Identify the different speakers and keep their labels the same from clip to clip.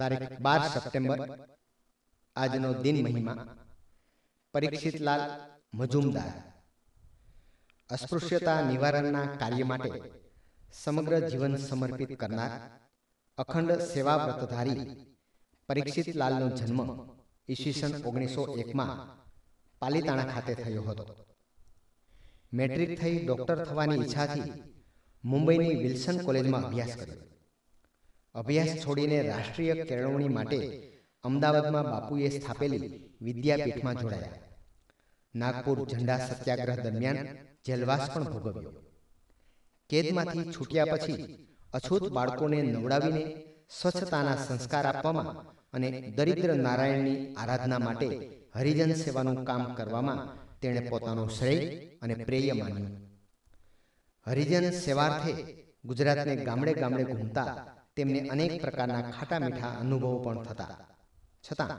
Speaker 1: તારીખ બાર સપ્ટેમ્બર આજનો દિન મહિમા પરીક્ષિતલાલ મજુમદાર અસ્પૃશ્યતા નિવારણના કાર્ય માટે સમગ્ર જીવન સમર્પિત કરનાર અખંડ સેવાવ્રતધારી પરીક્ષિતલાલનો જન્મ ઈસવીસન ઓગણીસો એકમાં પાલીતાણા ખાતે થયો હતો મેટ્રિક થઈ ડોક્ટર થવાની ઈચ્છાથી
Speaker 2: મુંબઈની વિલ્સન કોલેજમાં અભ્યાસ કર્યો
Speaker 1: અભ્યાસ છોડીને રાષ્ટ્રીય કેળવણી માટે અમદાવાદમાં બાપુએ સ્થાપેલી વિદ્યાપીઠમાં જોડાયા નાગપુર ઝંડા સત્યાગ્રહ દરમિયાન જેલવાસ પણ ભોગવ્યો કેદમાંથી છૂટ્યા પછી અછૂત બાળકોને નવડાવીને સ્વચ્છતાના સંસ્કાર આપવામાં અને દરિદ્ર નારાયણની આરાધના માટે હરિજન સેવાનું કામ કરવામાં તેણે પોતાનો શ્રેય અને પ્રેય માન્યું હરિજન સેવાર્થે ગુજરાતને ગામડે ગામડે ઘૂમતા તેમને અનેક પ્રકારના ખાટા મીઠા અનુભવો પણ થતા છતાં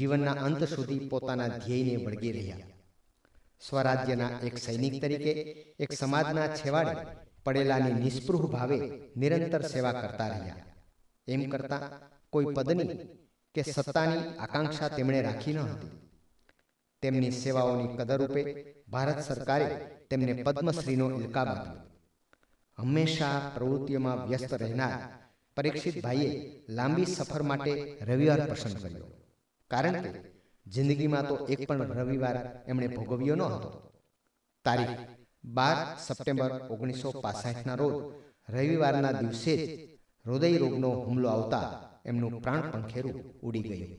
Speaker 1: જીવનના અંત સુધી પોતાના ધ્યેયને વળગી રહ્યા સ્વરાજ્યના એક સૈનિક તરીકે એક સમાજના છેવાડે પડેલાની નિષ્પૃહ ભાવે નિરંતર સેવા કરતા રહ્યા એમ કરતા કોઈ પદની કે સત્તાની આકાંક્ષા તેમણે રાખી ન હતી તેમની સેવાઓની કદર ભારત સરકારે તેમને પદ્મશ્રીનો ઇલકાબ આપ્યો હંમેશા પ્રવૃત્તિઓમાં વ્યસ્ત રહેનાર પરીક્ષિત ભાઈએ લાંબી સફર માટે રવિવાર પસંદ કર્યો કારણ કે જિંદગીમાં તો એક પણ રવિવાર એમણે ભોગવ્યો ન હતો તારીખ બાર સપ્ટેમ્બર ઓગણીસો પાસઠના રોજ રવિવારના દિવસે જ હૃદય રોગનો હુમલો આવતા એમનું પ્રાણ પંખેરું ઉડી ગયું